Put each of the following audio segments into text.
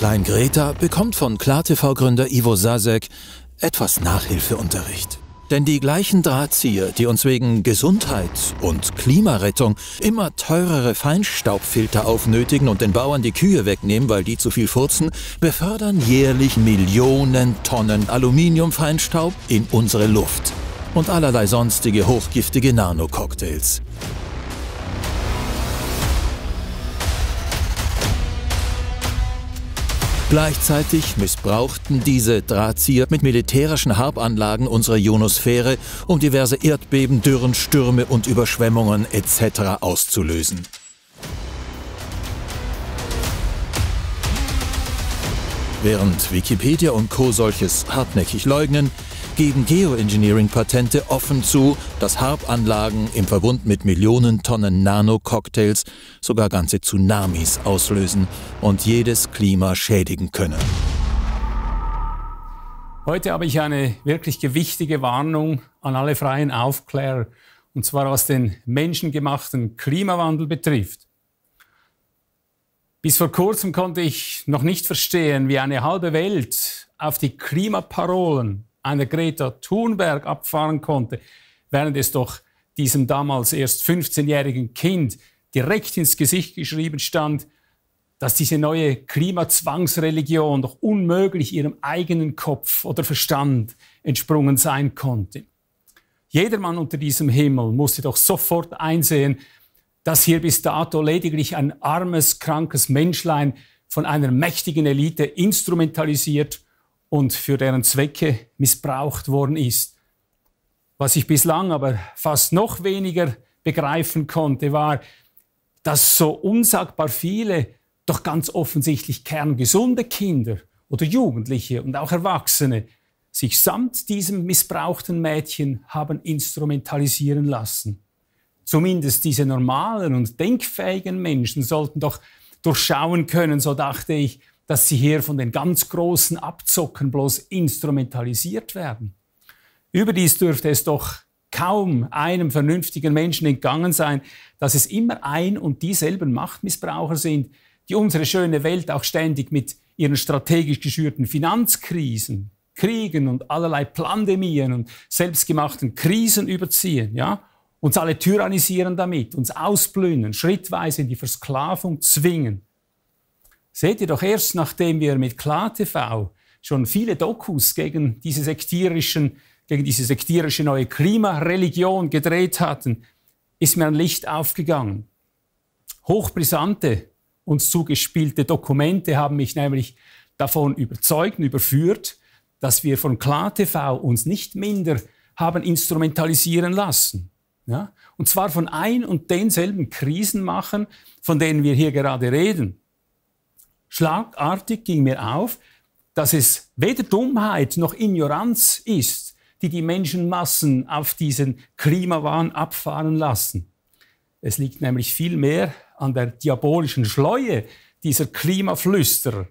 Klein Greta bekommt von KlarTV-Gründer Ivo Sasek etwas Nachhilfeunterricht. Denn die gleichen Drahtzieher, die uns wegen Gesundheit und Klimarettung immer teurere Feinstaubfilter aufnötigen und den Bauern die Kühe wegnehmen, weil die zu viel furzen, befördern jährlich Millionen Tonnen Aluminiumfeinstaub in unsere Luft und allerlei sonstige hochgiftige Nanococktails. Gleichzeitig missbrauchten diese Drahtzieher mit militärischen Harbanlagen unsere Ionosphäre, um diverse Erdbeben, Dürren, Stürme und Überschwemmungen etc. auszulösen. Während Wikipedia und Co. solches hartnäckig leugnen, gegen Geoengineering-Patente offen zu, dass Harp-Anlagen im Verbund mit Millionen Tonnen Nano-Cocktails sogar ganze Tsunamis auslösen und jedes Klima schädigen können. Heute habe ich eine wirklich gewichtige Warnung an alle freien Aufklärer, und zwar was den menschengemachten Klimawandel betrifft. Bis vor kurzem konnte ich noch nicht verstehen, wie eine halbe Welt auf die Klimaparolen einer Greta Thunberg abfahren konnte, während es doch diesem damals erst 15-jährigen Kind direkt ins Gesicht geschrieben stand, dass diese neue Klimazwangsreligion doch unmöglich ihrem eigenen Kopf oder Verstand entsprungen sein konnte. Jedermann unter diesem Himmel musste doch sofort einsehen, dass hier bis dato lediglich ein armes, krankes Menschlein von einer mächtigen Elite instrumentalisiert und für deren Zwecke missbraucht worden ist. Was ich bislang aber fast noch weniger begreifen konnte, war, dass so unsagbar viele, doch ganz offensichtlich kerngesunde Kinder oder Jugendliche und auch Erwachsene sich samt diesem missbrauchten Mädchen haben instrumentalisieren lassen. Zumindest diese normalen und denkfähigen Menschen sollten doch durchschauen können, so dachte ich, dass sie hier von den ganz großen Abzocken bloß instrumentalisiert werden. Überdies dürfte es doch kaum einem vernünftigen Menschen entgangen sein, dass es immer ein und dieselben Machtmissbraucher sind, die unsere schöne Welt auch ständig mit ihren strategisch geschürten Finanzkrisen, Kriegen und allerlei Pandemien und selbstgemachten Krisen überziehen, ja? Uns alle tyrannisieren damit, uns ausplündern, schrittweise in die Versklavung zwingen. Seht ihr doch erst, nachdem wir mit KlarTV schon viele Dokus gegen diese sektierischen, gegen diese sektierische neue Klimareligion gedreht hatten, ist mir ein Licht aufgegangen. Hochbrisante, uns zugespielte Dokumente haben mich nämlich davon überzeugt und überführt, dass wir von KlarTV uns nicht minder haben instrumentalisieren lassen. Ja? Und zwar von ein und denselben Krisenmachen, von denen wir hier gerade reden. Schlagartig ging mir auf, dass es weder Dummheit noch Ignoranz ist, die die Menschenmassen auf diesen Klimawahn abfahren lassen. Es liegt nämlich vielmehr an der diabolischen Schleue dieser Klimaflüsterer,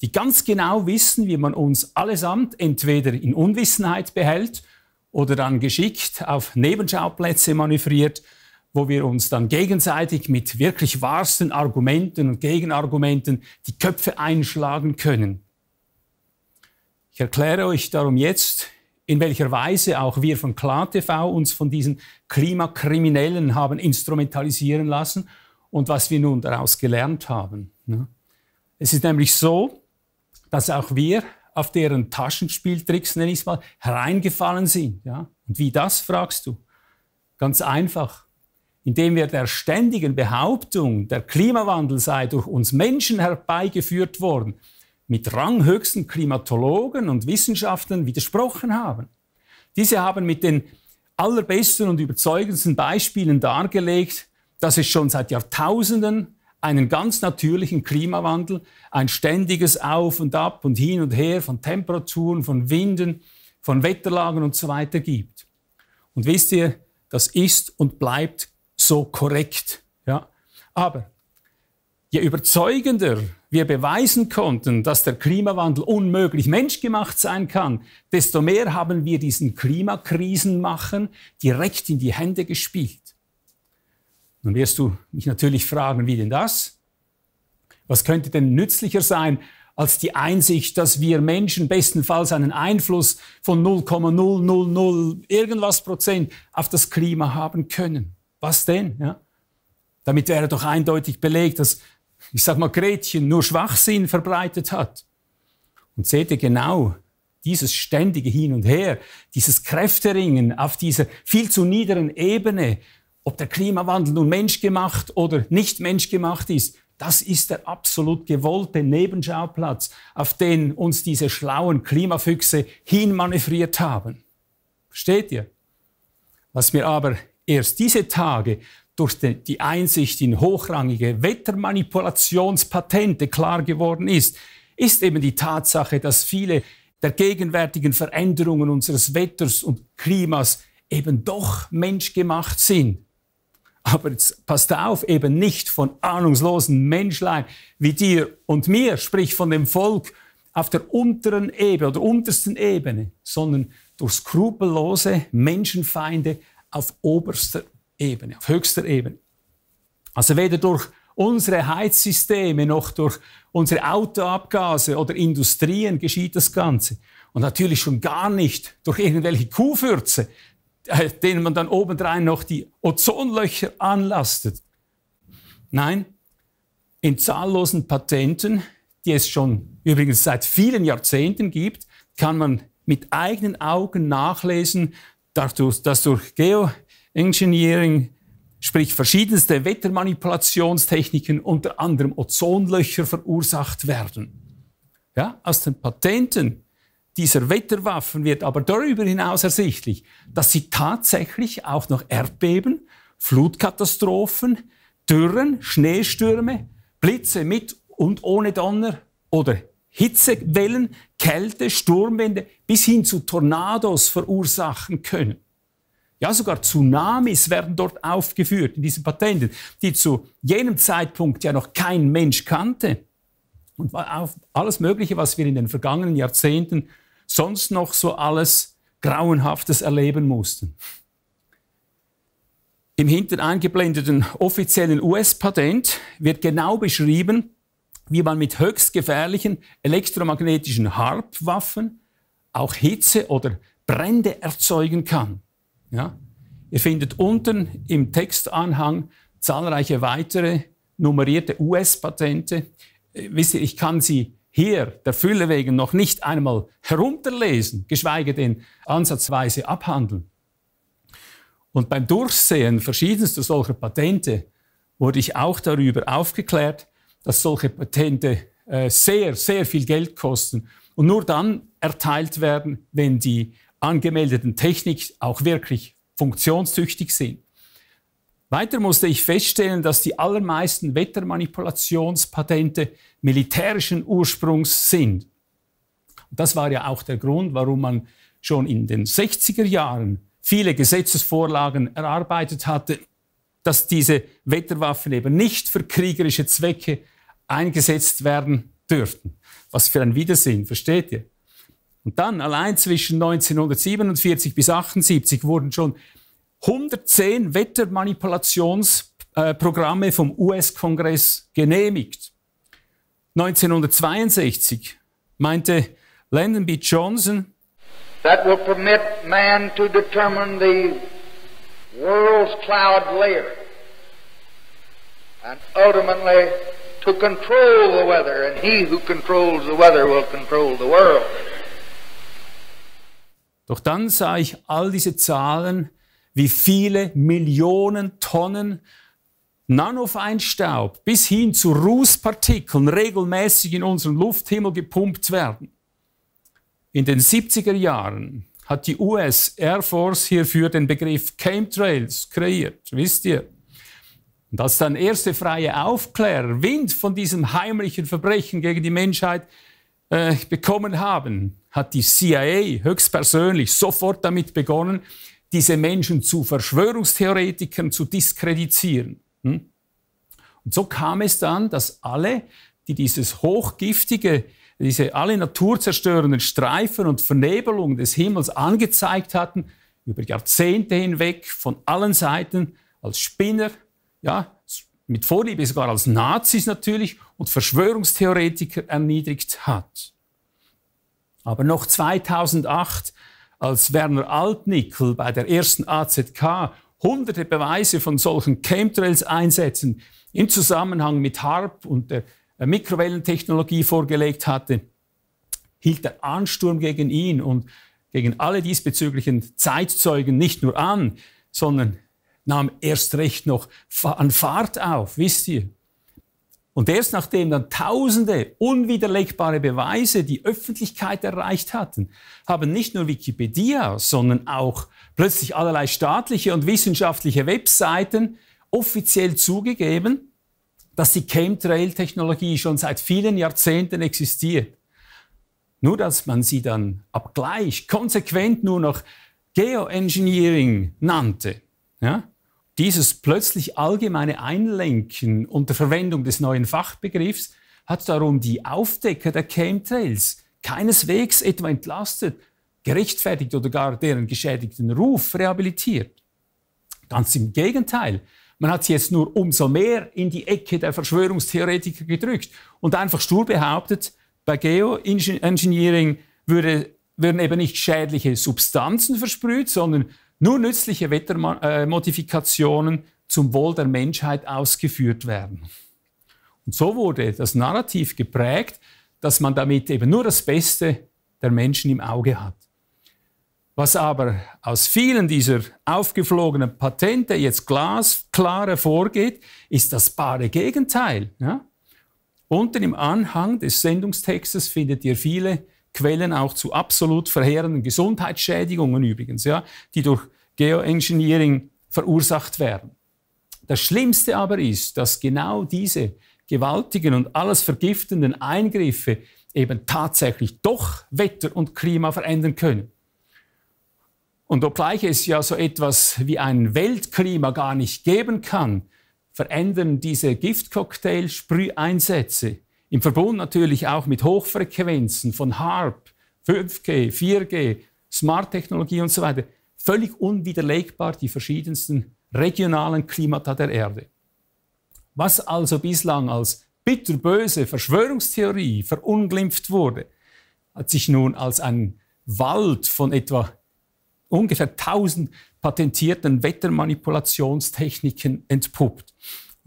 die ganz genau wissen, wie man uns allesamt entweder in Unwissenheit behält oder dann geschickt auf Nebenschauplätze manövriert, wo wir uns dann gegenseitig mit wirklich wahrsten Argumenten und Gegenargumenten die Köpfe einschlagen können. Ich erkläre euch darum jetzt, in welcher Weise auch wir von KlarTV uns von diesen Klimakriminellen haben instrumentalisieren lassen und was wir nun daraus gelernt haben. Ne? Es ist nämlich so, dass auch wir auf deren Taschenspieltricks, nenne ich es mal, hereingefallen sind. Ja? Und wie das, fragst du? Ganz einfach indem wir der ständigen Behauptung, der Klimawandel sei durch uns Menschen herbeigeführt worden, mit ranghöchsten Klimatologen und Wissenschaftlern widersprochen haben. Diese haben mit den allerbesten und überzeugendsten Beispielen dargelegt, dass es schon seit Jahrtausenden einen ganz natürlichen Klimawandel, ein ständiges Auf und Ab und hin und her von Temperaturen, von Winden, von Wetterlagen und so weiter gibt. Und wisst ihr, das ist und bleibt so korrekt. Ja. Aber je überzeugender wir beweisen konnten, dass der Klimawandel unmöglich menschgemacht sein kann, desto mehr haben wir diesen Klimakrisenmachen direkt in die Hände gespielt. Nun wirst du mich natürlich fragen, wie denn das? Was könnte denn nützlicher sein als die Einsicht, dass wir Menschen bestenfalls einen Einfluss von 0,000 irgendwas Prozent auf das Klima haben können? Was denn? Ja? Damit wäre doch eindeutig belegt, dass, ich sag mal, Gretchen nur Schwachsinn verbreitet hat. Und seht ihr genau, dieses ständige Hin und Her, dieses Kräfteringen auf dieser viel zu niederen Ebene, ob der Klimawandel nun menschgemacht oder nicht menschgemacht ist, das ist der absolut gewollte Nebenschauplatz, auf den uns diese schlauen Klimafüchse hinmanövriert haben. Versteht ihr? Was mir aber Erst diese Tage durch die Einsicht in hochrangige Wettermanipulationspatente klar geworden ist, ist eben die Tatsache, dass viele der gegenwärtigen Veränderungen unseres Wetters und Klimas eben doch menschgemacht sind. Aber jetzt passt auf, eben nicht von ahnungslosen Menschlein wie dir und mir, sprich von dem Volk auf der unteren Ebene oder untersten Ebene, sondern durch skrupellose Menschenfeinde auf oberster Ebene, auf höchster Ebene. Also weder durch unsere Heizsysteme noch durch unsere Autoabgase oder Industrien geschieht das Ganze. Und natürlich schon gar nicht durch irgendwelche Kuhfürze, äh, denen man dann obendrein noch die Ozonlöcher anlastet. Nein, in zahllosen Patenten, die es schon übrigens seit vielen Jahrzehnten gibt, kann man mit eigenen Augen nachlesen, dadurch, dass durch Geoengineering, sprich verschiedenste Wettermanipulationstechniken, unter anderem Ozonlöcher verursacht werden. Ja, aus den Patenten dieser Wetterwaffen wird aber darüber hinaus ersichtlich, dass sie tatsächlich auch noch Erdbeben, Flutkatastrophen, Dürren, Schneestürme, Blitze mit und ohne Donner oder Hitzewellen, Kälte, Sturmwände bis hin zu Tornados verursachen können. Ja, sogar Tsunamis werden dort aufgeführt in diesen Patenten, die zu jenem Zeitpunkt ja noch kein Mensch kannte. Und alles Mögliche, was wir in den vergangenen Jahrzehnten sonst noch so alles Grauenhaftes erleben mussten. Im hinten eingeblendeten offiziellen US-Patent wird genau beschrieben, wie man mit höchst gefährlichen elektromagnetischen Harpwaffen auch Hitze oder Brände erzeugen kann. Ja? Ihr findet unten im Textanhang zahlreiche weitere nummerierte US-Patente. Äh, wisst ihr, ich kann sie hier der Fülle wegen noch nicht einmal herunterlesen, geschweige denn ansatzweise abhandeln. Und beim Durchsehen verschiedenster solcher Patente wurde ich auch darüber aufgeklärt, dass solche Patente äh, sehr, sehr viel Geld kosten und nur dann erteilt werden, wenn die angemeldeten Technik auch wirklich funktionstüchtig sind. Weiter musste ich feststellen, dass die allermeisten Wettermanipulationspatente militärischen Ursprungs sind. das war ja auch der Grund, warum man schon in den 60er Jahren viele Gesetzesvorlagen erarbeitet hatte, dass diese Wetterwaffen eben nicht für kriegerische Zwecke eingesetzt werden dürften. Was für ein Widersinn, versteht ihr? Und dann allein zwischen 1947 bis 1978 wurden schon 110 Wettermanipulationsprogramme vom US-Kongress genehmigt. 1962 meinte Lyndon B. Johnson, That will permit man to determine the world's cloud layer and ultimately to control the weather. And he who controls the weather will control the world. Doch dann sah ich all diese Zahlen, wie viele Millionen Tonnen Nanofeinstaub bis hin zu Rußpartikeln regelmäßig in unseren Lufthimmel gepumpt werden. In den 70er Jahren hat die US Air Force hierfür den Begriff Chemtrails kreiert, wisst ihr? Und als dann erste freie Aufklärer Wind von diesem heimlichen Verbrechen gegen die Menschheit äh, bekommen haben, hat die CIA höchstpersönlich sofort damit begonnen, diese Menschen zu Verschwörungstheoretikern zu diskreditieren. Hm? Und so kam es dann, dass alle, die dieses hochgiftige diese alle naturzerstörenden Streifen und Vernebelungen des Himmels angezeigt hatten, über Jahrzehnte hinweg von allen Seiten als Spinner, ja, mit Vorliebe sogar als Nazis natürlich und Verschwörungstheoretiker erniedrigt hat. Aber noch 2008, als Werner Altnickel bei der ersten AZK hunderte Beweise von solchen Chemtrails einsetzen, im Zusammenhang mit Harp und der äh, Mikrowellentechnologie vorgelegt hatte, hielt der Ansturm gegen ihn und gegen alle diesbezüglichen Zeitzeugen nicht nur an, sondern nahm erst recht noch an Fahrt auf, wisst ihr? Und erst nachdem dann tausende unwiderlegbare Beweise die Öffentlichkeit erreicht hatten, haben nicht nur Wikipedia, sondern auch plötzlich allerlei staatliche und wissenschaftliche Webseiten offiziell zugegeben, dass die Chemtrail-Technologie schon seit vielen Jahrzehnten existiert. Nur dass man sie dann abgleich konsequent nur noch Geoengineering nannte. Ja? Dieses plötzlich allgemeine Einlenken unter Verwendung des neuen Fachbegriffs hat darum die Aufdecker der Chemtrails keineswegs etwa entlastet, gerechtfertigt oder gar deren geschädigten Ruf rehabilitiert. Ganz im Gegenteil, man hat sie jetzt nur umso mehr in die Ecke der Verschwörungstheoretiker gedrückt und einfach stur behauptet, bei Geoengineering würde, würden eben nicht schädliche Substanzen versprüht, sondern nur nützliche Wettermodifikationen zum Wohl der Menschheit ausgeführt werden. Und so wurde das Narrativ geprägt, dass man damit eben nur das Beste der Menschen im Auge hat. Was aber aus vielen dieser aufgeflogenen Patente jetzt glasklar hervorgeht, ist das bare Gegenteil. Ja? Unten im Anhang des Sendungstextes findet ihr viele Quellen auch zu absolut verheerenden Gesundheitsschädigungen übrigens, ja, die durch Geoengineering verursacht werden. Das Schlimmste aber ist, dass genau diese gewaltigen und alles vergiftenden Eingriffe eben tatsächlich doch Wetter und Klima verändern können. Und obgleich es ja so etwas wie ein Weltklima gar nicht geben kann, verändern diese Giftcocktail-Sprüheinsätze im Verbund natürlich auch mit Hochfrequenzen von HARP, 5G, 4G, Smart-Technologie und so weiter, völlig unwiderlegbar die verschiedensten regionalen Klimata der Erde. Was also bislang als bitterböse Verschwörungstheorie verunglimpft wurde, hat sich nun als ein Wald von etwa ungefähr 1000 patentierten Wettermanipulationstechniken entpuppt.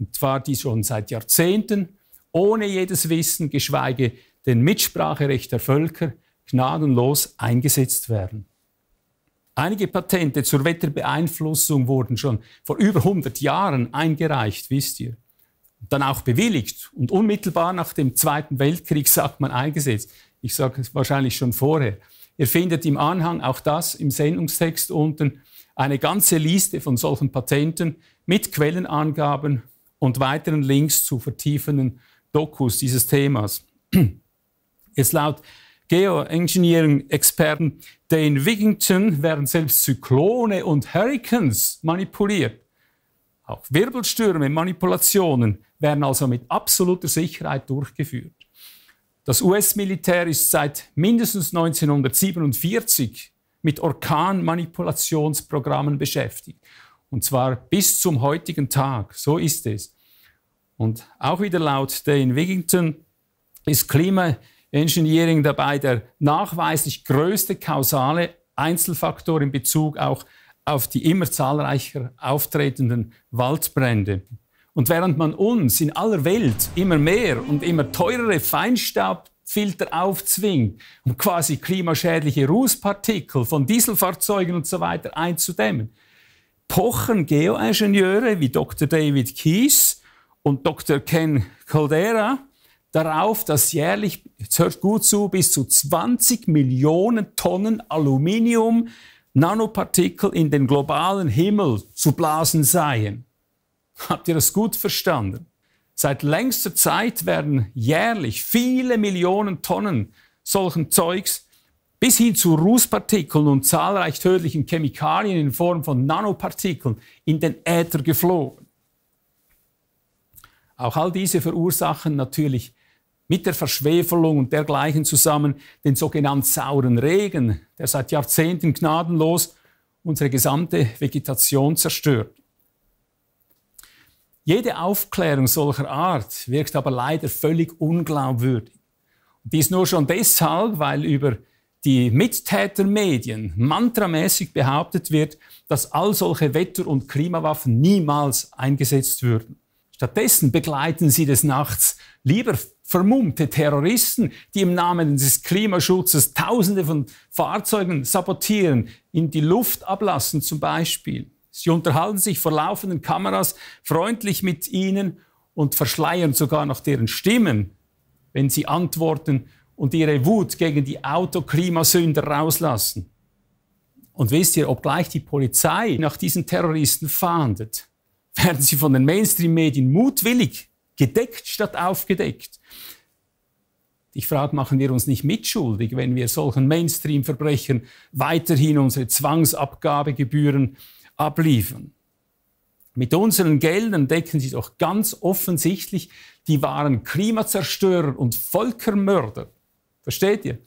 Und zwar die schon seit Jahrzehnten, ohne jedes Wissen, geschweige den Mitspracherecht der Völker, gnadenlos eingesetzt werden. Einige Patente zur Wetterbeeinflussung wurden schon vor über 100 Jahren eingereicht, wisst ihr. Dann auch bewilligt und unmittelbar nach dem Zweiten Weltkrieg, sagt man, eingesetzt. Ich sage es wahrscheinlich schon vorher. Ihr findet im Anhang auch das im Sendungstext unten eine ganze Liste von solchen Patenten mit Quellenangaben und weiteren Links zu vertiefenden Dokus dieses Themas. Jetzt laut Geoengineering-Experten Dane Wigington werden selbst Zyklone und Hurricanes manipuliert. Auch Wirbelstürme, Manipulationen werden also mit absoluter Sicherheit durchgeführt. Das US-Militär ist seit mindestens 1947 mit Orkanmanipulationsprogrammen beschäftigt. Und zwar bis zum heutigen Tag. So ist es. Und auch wieder laut Dane Wigington ist Klimaengineering dabei der nachweislich größte kausale Einzelfaktor in Bezug auch auf die immer zahlreicher auftretenden Waldbrände. Und während man uns in aller Welt immer mehr und immer teurere Feinstaubfilter aufzwingt, um quasi klimaschädliche Rußpartikel von Dieselfahrzeugen und so weiter einzudämmen, pochen Geoingenieure wie Dr. David Keyes und Dr. Ken Caldera darauf, dass jährlich, jetzt hört gut zu, bis zu 20 Millionen Tonnen Aluminium Nanopartikel in den globalen Himmel zu blasen seien. Habt ihr das gut verstanden? Seit längster Zeit werden jährlich viele Millionen Tonnen solchen Zeugs bis hin zu Rußpartikeln und zahlreich tödlichen Chemikalien in Form von Nanopartikeln in den Äther geflogen. Auch all diese verursachen natürlich mit der Verschwefelung und dergleichen zusammen den sogenannten sauren Regen, der seit Jahrzehnten gnadenlos unsere gesamte Vegetation zerstört. Jede Aufklärung solcher Art wirkt aber leider völlig unglaubwürdig. Und dies nur schon deshalb, weil über die Mittätermedien mantramäßig behauptet wird, dass all solche Wetter- und Klimawaffen niemals eingesetzt würden. Stattdessen begleiten sie des Nachts lieber vermummte Terroristen, die im Namen des Klimaschutzes Tausende von Fahrzeugen sabotieren, in die Luft ablassen zum Beispiel. Sie unterhalten sich vor laufenden Kameras freundlich mit ihnen und verschleiern sogar noch deren Stimmen, wenn sie antworten und ihre Wut gegen die Autoklimasünder rauslassen. Und wisst ihr, obgleich die Polizei nach diesen Terroristen fahndet, werden sie von den Mainstream-Medien mutwillig gedeckt statt aufgedeckt. Ich frage, machen wir uns nicht mitschuldig, wenn wir solchen Mainstream-Verbrechern weiterhin unsere Zwangsabgabegebühren abliefern. Mit unseren Geldern decken sie doch ganz offensichtlich die wahren Klimazerstörer und Völkermörder. Versteht ihr?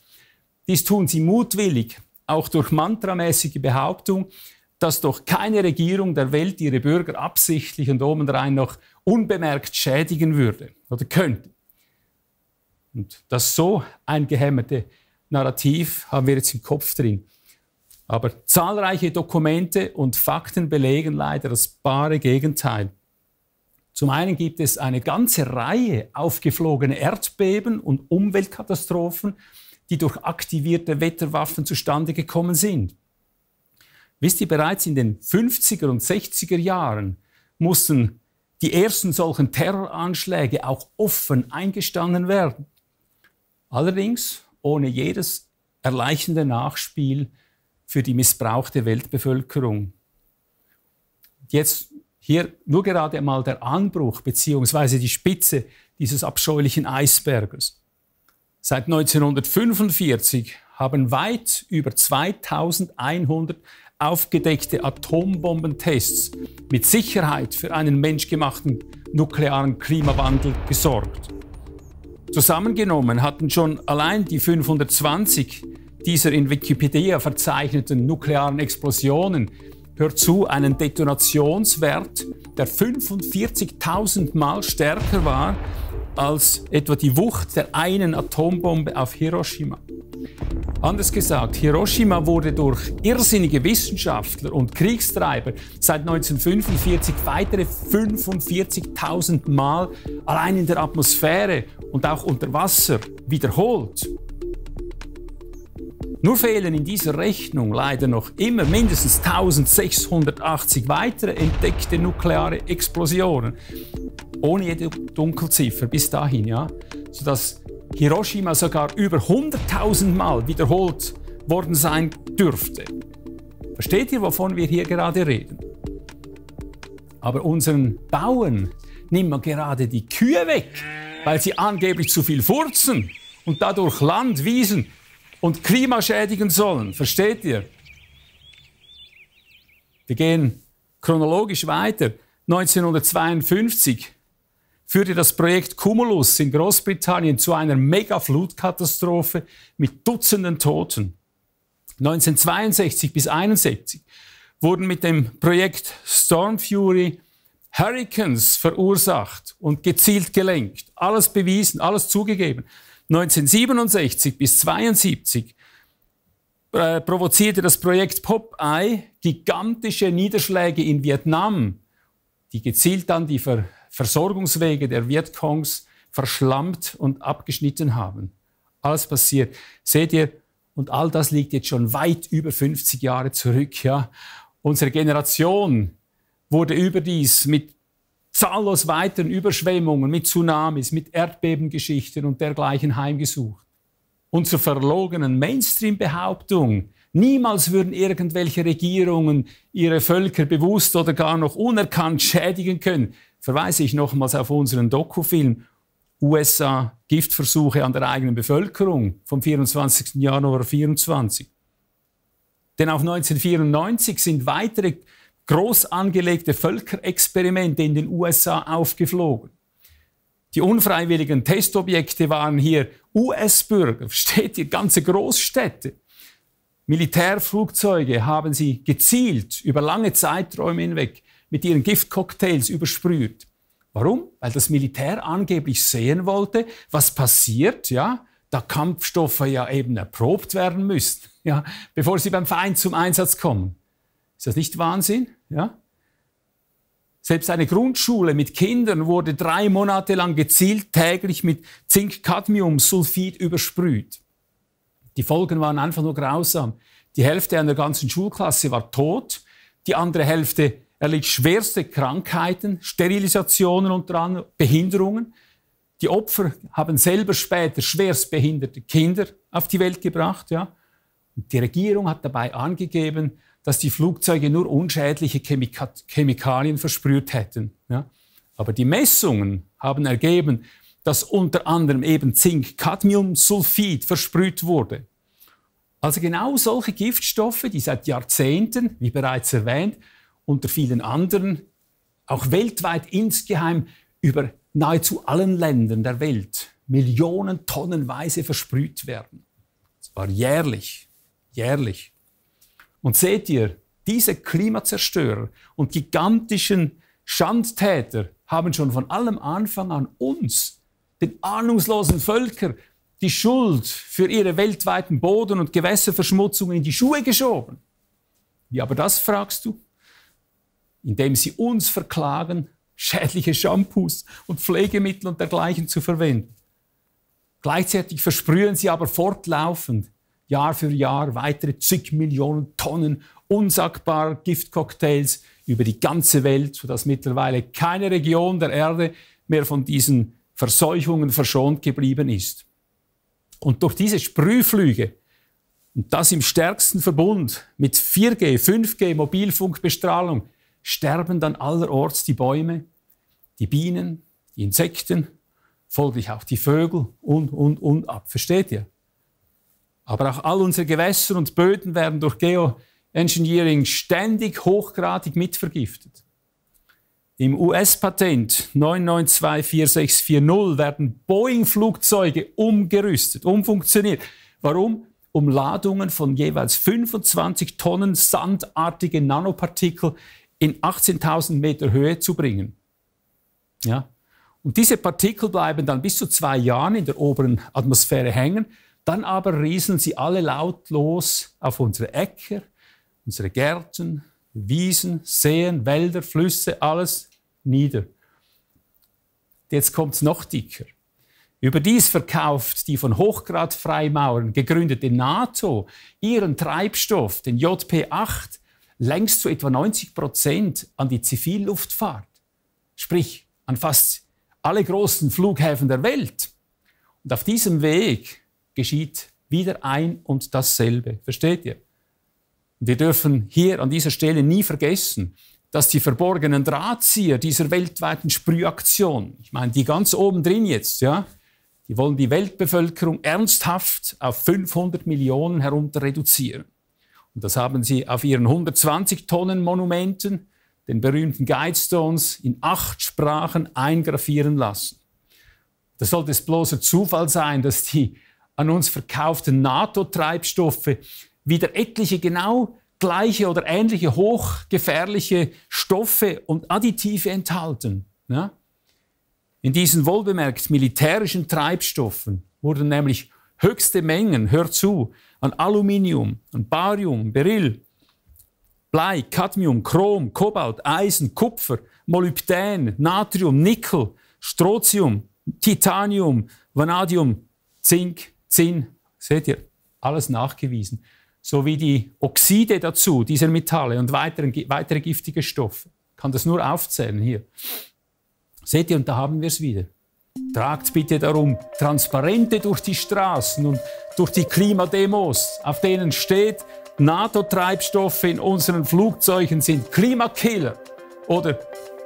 Dies tun sie mutwillig, auch durch mantramäßige Behauptung, dass doch keine Regierung der Welt ihre Bürger absichtlich und obendrein noch unbemerkt schädigen würde oder könnte. Und das so eingehämmerte Narrativ haben wir jetzt im Kopf drin. Aber zahlreiche Dokumente und Fakten belegen leider das bare Gegenteil. Zum einen gibt es eine ganze Reihe aufgeflogene Erdbeben und Umweltkatastrophen, die durch aktivierte Wetterwaffen zustande gekommen sind. Wisst ihr, bereits in den 50er und 60er Jahren mussten die ersten solchen Terroranschläge auch offen eingestanden werden. Allerdings ohne jedes erleichternde Nachspiel für die missbrauchte Weltbevölkerung. Jetzt hier nur gerade einmal der Anbruch bzw. die Spitze dieses abscheulichen Eisberges. Seit 1945 haben weit über 2100 aufgedeckte Atombombentests mit Sicherheit für einen menschgemachten nuklearen Klimawandel gesorgt. Zusammengenommen hatten schon allein die 520 dieser in Wikipedia verzeichneten nuklearen Explosionen, hört zu, einen Detonationswert, der 45.000 Mal stärker war als etwa die Wucht der einen Atombombe auf Hiroshima. Anders gesagt, Hiroshima wurde durch irrsinnige Wissenschaftler und Kriegstreiber seit 1945 weitere 45.000 Mal allein in der Atmosphäre und auch unter Wasser wiederholt nur fehlen in dieser Rechnung leider noch immer mindestens 1680 weitere entdeckte nukleare Explosionen. Ohne jede Dunkelziffer bis dahin, ja. Sodass Hiroshima sogar über 100.000 Mal wiederholt worden sein dürfte. Versteht ihr, wovon wir hier gerade reden? Aber unseren Bauern nimmt man gerade die Kühe weg, weil sie angeblich zu viel furzen und dadurch Land, Wiesen und Klima schädigen sollen. Versteht ihr? Wir gehen chronologisch weiter. 1952 führte das Projekt Cumulus in Großbritannien zu einer Megaflutkatastrophe mit Dutzenden Toten. 1962 bis 1961 wurden mit dem Projekt Storm Fury Hurricanes verursacht und gezielt gelenkt. Alles bewiesen, alles zugegeben. 1967 bis 1972 äh, provozierte das Projekt Popeye gigantische Niederschläge in Vietnam, die gezielt dann die Ver Versorgungswege der Vietcongs verschlammt und abgeschnitten haben. Alles passiert. Seht ihr, und all das liegt jetzt schon weit über 50 Jahre zurück. Ja? Unsere Generation wurde überdies mit zahllos weiteren Überschwemmungen, mit Tsunamis, mit Erdbebengeschichten und dergleichen heimgesucht. Und zur verlogenen Mainstream-Behauptung, niemals würden irgendwelche Regierungen ihre Völker bewusst oder gar noch unerkannt schädigen können, verweise ich nochmals auf unseren Dokufilm USA Giftversuche an der eigenen Bevölkerung vom 24. Januar 2024. Denn auf 1994 sind weitere groß angelegte Völkerexperimente in den USA aufgeflogen. Die unfreiwilligen Testobjekte waren hier US-Bürger, steht hier ganze Großstädte. Militärflugzeuge haben sie gezielt über lange Zeiträume hinweg mit ihren Giftcocktails übersprüht. Warum? Weil das Militär angeblich sehen wollte, was passiert, ja, da Kampfstoffe ja eben erprobt werden müssen, ja, bevor sie beim Feind zum Einsatz kommen. Ist das nicht Wahnsinn? Ja? Selbst eine Grundschule mit Kindern wurde drei Monate lang gezielt täglich mit Zink-Cadmium-Sulfid übersprüht. Die Folgen waren einfach nur grausam. Die Hälfte einer ganzen Schulklasse war tot, die andere Hälfte erlitt schwerste Krankheiten, Sterilisationen und dran, Behinderungen. Die Opfer haben selber später schwerstbehinderte Kinder auf die Welt gebracht. Ja. Und die Regierung hat dabei angegeben, dass die Flugzeuge nur unschädliche Chemika Chemikalien versprüht hätten. Ja? Aber die Messungen haben ergeben, dass unter anderem eben Zink-Cadmium-Sulfid versprüht wurde. Also genau solche Giftstoffe, die seit Jahrzehnten, wie bereits erwähnt, unter vielen anderen, auch weltweit insgeheim über nahezu allen Ländern der Welt Millionen tonnenweise versprüht werden. Das war jährlich, jährlich. Und seht ihr, diese Klimazerstörer und gigantischen Schandtäter haben schon von allem Anfang an uns, den ahnungslosen Völker, die Schuld für ihre weltweiten Boden- und Gewässerverschmutzungen in die Schuhe geschoben. Wie aber das fragst du? Indem sie uns verklagen, schädliche Shampoos und Pflegemittel und dergleichen zu verwenden. Gleichzeitig versprühen sie aber fortlaufend Jahr für Jahr weitere zig Millionen Tonnen unsagbarer Giftcocktails über die ganze Welt, sodass mittlerweile keine Region der Erde mehr von diesen Verseuchungen verschont geblieben ist. Und durch diese Sprühflüge, und das im stärksten Verbund mit 4G, 5G, Mobilfunkbestrahlung, sterben dann allerorts die Bäume, die Bienen, die Insekten, folglich auch die Vögel und, und, und ab. Versteht ihr? Aber auch all unsere Gewässer und Böden werden durch Geoengineering ständig hochgradig mitvergiftet. Im US-Patent 9924640 werden Boeing-Flugzeuge umgerüstet, umfunktioniert. Warum? Um Ladungen von jeweils 25 Tonnen sandartige Nanopartikel in 18.000 Meter Höhe zu bringen. Ja? Und diese Partikel bleiben dann bis zu zwei Jahren in der oberen Atmosphäre hängen dann aber rieseln sie alle lautlos auf unsere Äcker, unsere Gärten, Wiesen, Seen, Wälder, Flüsse, alles nieder. Jetzt kommt es noch dicker. Überdies verkauft die von Hochgrad-Freimauern gegründete NATO ihren Treibstoff, den JP8, längst zu etwa 90 Prozent an die Zivilluftfahrt, sprich an fast alle großen Flughäfen der Welt. Und auf diesem Weg geschieht wieder ein und dasselbe. Versteht ihr? wir dürfen hier an dieser Stelle nie vergessen, dass die verborgenen Drahtzieher dieser weltweiten Sprühaktion, ich meine, die ganz oben drin jetzt, ja, die wollen die Weltbevölkerung ernsthaft auf 500 Millionen herunter reduzieren. Und das haben sie auf ihren 120 Tonnen Monumenten, den berühmten Guidestones, in acht Sprachen eingrafieren lassen. Das sollte es bloßer Zufall sein, dass die an uns verkauften NATO-Treibstoffe wieder etliche genau gleiche oder ähnliche hochgefährliche Stoffe und Additive enthalten. Ja? In diesen wohlbemerkt militärischen Treibstoffen wurden nämlich höchste Mengen, hör zu, an Aluminium, an Barium, Beryl, Blei, Cadmium, Chrom, Kobalt, Eisen, Kupfer, Molybdän, Natrium, Nickel, Strozium, Titanium, Vanadium, Zink Zinn, seht ihr, alles nachgewiesen. So wie die Oxide dazu, dieser Metalle und weitere, weitere giftige Stoffe. kann das nur aufzählen hier. Seht ihr, und da haben wir es wieder. Tragt bitte darum Transparente durch die Straßen und durch die Klimademos, auf denen steht, NATO-Treibstoffe in unseren Flugzeugen sind Klimakiller. Oder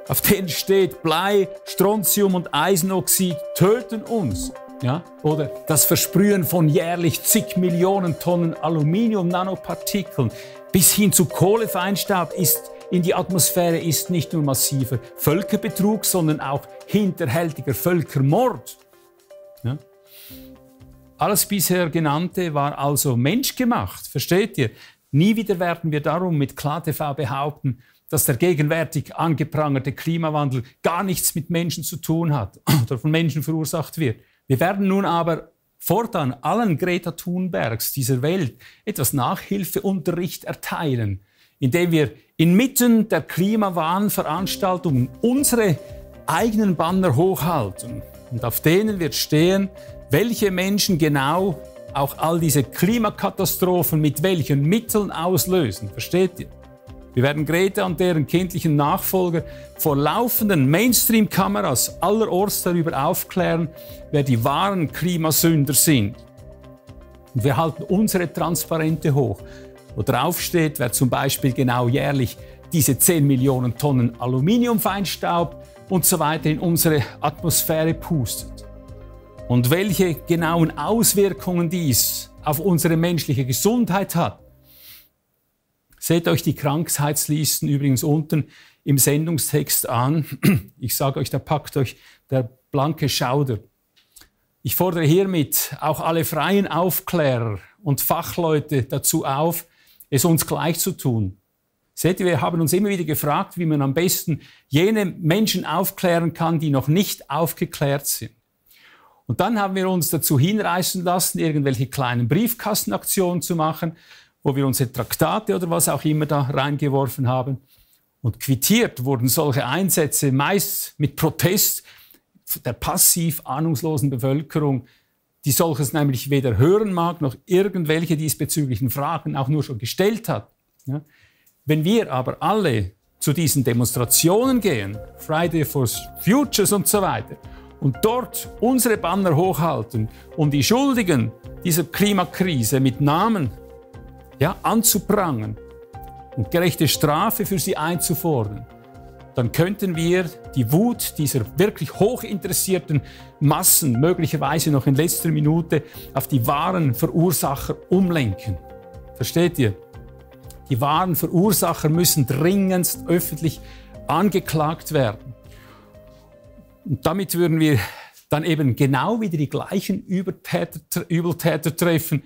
auf denen steht, Blei, Strontium und Eisenoxid töten uns. Ja? Oder das Versprühen von jährlich zig Millionen Tonnen Aluminium-Nanopartikeln bis hin zu Kohlefeinstaub ist in die Atmosphäre ist nicht nur massiver Völkerbetrug, sondern auch hinterhältiger Völkermord. Ja? Alles bisher genannte war also menschgemacht, versteht ihr? Nie wieder werden wir darum mit KlarTV behaupten, dass der gegenwärtig angeprangerte Klimawandel gar nichts mit Menschen zu tun hat oder von Menschen verursacht wird. Wir werden nun aber fortan allen Greta Thunbergs dieser Welt etwas Nachhilfeunterricht erteilen, indem wir inmitten der Klimawahnveranstaltungen unsere eigenen Banner hochhalten und auf denen wird stehen, welche Menschen genau auch all diese Klimakatastrophen mit welchen Mitteln auslösen. Versteht ihr? Wir werden Grete und deren kindlichen Nachfolger vor laufenden Mainstream-Kameras allerorts darüber aufklären, wer die wahren Klimasünder sind. Und wir halten unsere Transparente hoch, wo draufsteht, wer zum Beispiel genau jährlich diese 10 Millionen Tonnen Aluminiumfeinstaub und so weiter in unsere Atmosphäre pustet. Und welche genauen Auswirkungen dies auf unsere menschliche Gesundheit hat Seht euch die Krankheitslisten übrigens unten im Sendungstext an. Ich sage euch, da packt euch der blanke Schauder. Ich fordere hiermit auch alle freien Aufklärer und Fachleute dazu auf, es uns gleich zu tun. Seht ihr, wir haben uns immer wieder gefragt, wie man am besten jene Menschen aufklären kann, die noch nicht aufgeklärt sind. Und dann haben wir uns dazu hinreißen lassen, irgendwelche kleinen Briefkastenaktionen zu machen, wo wir unsere Traktate oder was auch immer da reingeworfen haben. Und quittiert wurden solche Einsätze meist mit Protest der passiv ahnungslosen Bevölkerung, die solches nämlich weder hören mag, noch irgendwelche diesbezüglichen Fragen auch nur schon gestellt hat. Ja? Wenn wir aber alle zu diesen Demonstrationen gehen, Friday for Futures und so weiter, und dort unsere Banner hochhalten und die Schuldigen dieser Klimakrise mit Namen ja, anzuprangen und gerechte Strafe für sie einzufordern, dann könnten wir die Wut dieser wirklich hochinteressierten Massen möglicherweise noch in letzter Minute auf die wahren Verursacher umlenken. Versteht ihr? Die wahren Verursacher müssen dringendst öffentlich angeklagt werden. Und damit würden wir dann eben genau wieder die gleichen Übertäter, Übeltäter treffen,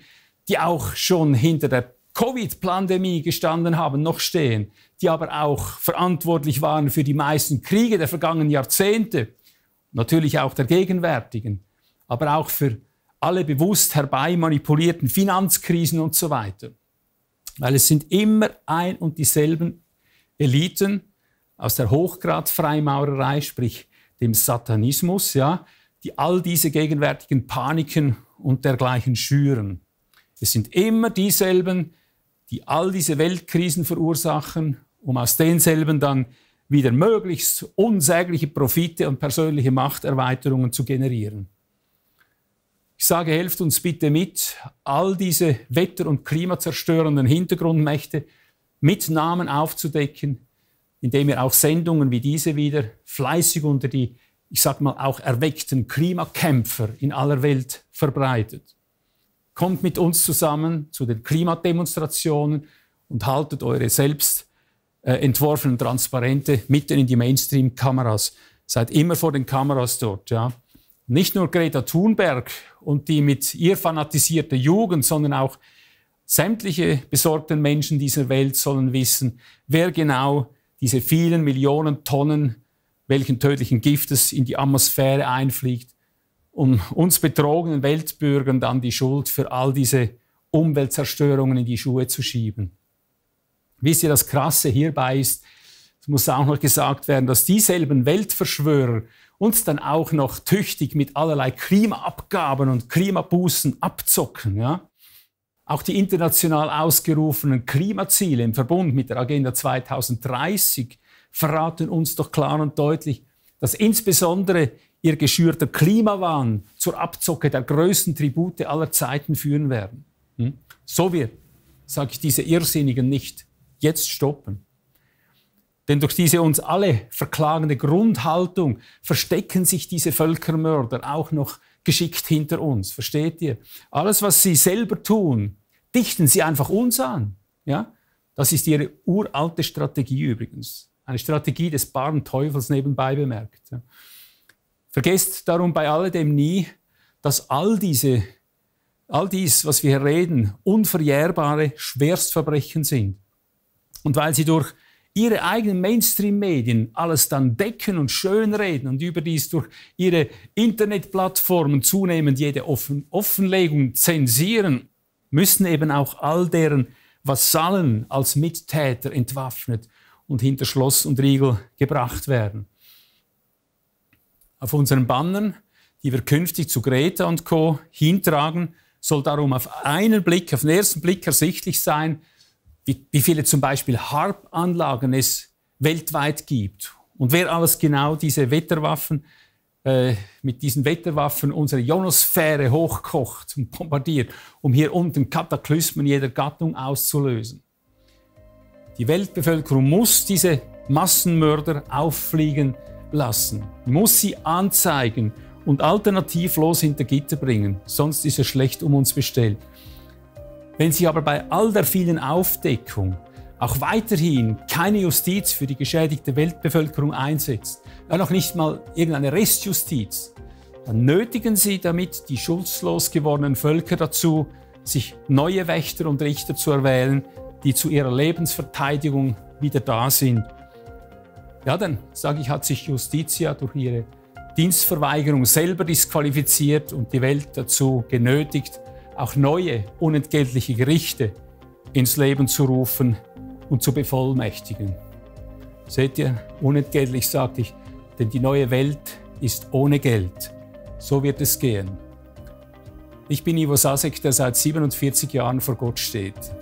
die auch schon hinter der Covid-Pandemie gestanden haben, noch stehen, die aber auch verantwortlich waren für die meisten Kriege der vergangenen Jahrzehnte, natürlich auch der gegenwärtigen, aber auch für alle bewusst herbei manipulierten Finanzkrisen und so weiter. Weil es sind immer ein und dieselben Eliten aus der Hochgrad-Freimaurerei, sprich dem Satanismus, ja, die all diese gegenwärtigen Paniken und dergleichen schüren. Es sind immer dieselben, die all diese Weltkrisen verursachen, um aus denselben dann wieder möglichst unsägliche Profite und persönliche Machterweiterungen zu generieren. Ich sage, helft uns bitte mit, all diese wetter- und klimazerstörenden Hintergrundmächte mit Namen aufzudecken, indem ihr auch Sendungen wie diese wieder fleißig unter die, ich sag mal, auch erweckten Klimakämpfer in aller Welt verbreitet kommt mit uns zusammen zu den Klimademonstrationen und haltet eure selbst äh, entworfenen Transparente mitten in die Mainstream-Kameras. Seid immer vor den Kameras dort. Ja. Nicht nur Greta Thunberg und die mit ihr fanatisierte Jugend, sondern auch sämtliche besorgten Menschen dieser Welt sollen wissen, wer genau diese vielen Millionen Tonnen welchen tödlichen Giftes in die Atmosphäre einfliegt, um uns betrogenen Weltbürgern dann die Schuld für all diese Umweltzerstörungen in die Schuhe zu schieben. Wisst ihr, das Krasse hierbei ist, es muss auch noch gesagt werden, dass dieselben Weltverschwörer uns dann auch noch tüchtig mit allerlei Klimaabgaben und Klimabußen abzocken. Ja? Auch die international ausgerufenen Klimaziele im Verbund mit der Agenda 2030 verraten uns doch klar und deutlich, dass insbesondere ihr geschürter Klimawahn zur Abzocke der größten Tribute aller Zeiten führen werden. Hm? So wird, sage ich, diese Irrsinnigen nicht jetzt stoppen. Denn durch diese uns alle verklagende Grundhaltung verstecken sich diese Völkermörder auch noch geschickt hinter uns. Versteht ihr? Alles, was sie selber tun, dichten sie einfach uns an. Ja? Das ist ihre uralte Strategie übrigens. Eine Strategie des baren Teufels nebenbei bemerkt. Vergesst darum bei alledem nie, dass all diese, all dies, was wir hier reden, unverjährbare Schwerstverbrechen sind. Und weil sie durch ihre eigenen Mainstream-Medien alles dann decken und schönreden und überdies durch ihre Internetplattformen zunehmend jede Offen Offenlegung zensieren, müssen eben auch all deren Vasallen als Mittäter entwaffnet und hinter Schloss und Riegel gebracht werden. Auf unseren Bannern, die wir künftig zu Greta und Co. hintragen, soll darum auf einen Blick, auf den ersten Blick ersichtlich sein, wie, wie viele zum Beispiel Harp-Anlagen es weltweit gibt und wer alles genau diese Wetterwaffen äh, mit diesen Wetterwaffen unsere Ionosphäre hochkocht und bombardiert, um hier unten Kataklysmen jeder Gattung auszulösen. Die Weltbevölkerung muss diese Massenmörder auffliegen, lassen, muss sie anzeigen und alternativlos hinter Gitter bringen, sonst ist er schlecht um uns bestellt. Wenn sie aber bei all der vielen Aufdeckung auch weiterhin keine Justiz für die geschädigte Weltbevölkerung einsetzt, ja noch nicht mal irgendeine Restjustiz, dann nötigen sie damit die schuldlos gewordenen Völker dazu, sich neue Wächter und Richter zu erwählen, die zu ihrer Lebensverteidigung wieder da sind ja, dann sage ich, hat sich Justitia durch ihre Dienstverweigerung selber disqualifiziert und die Welt dazu genötigt, auch neue unentgeltliche Gerichte ins Leben zu rufen und zu bevollmächtigen. Seht ihr, unentgeltlich sagte ich, denn die neue Welt ist ohne Geld. So wird es gehen. Ich bin Ivo Sasek, der seit 47 Jahren vor Gott steht.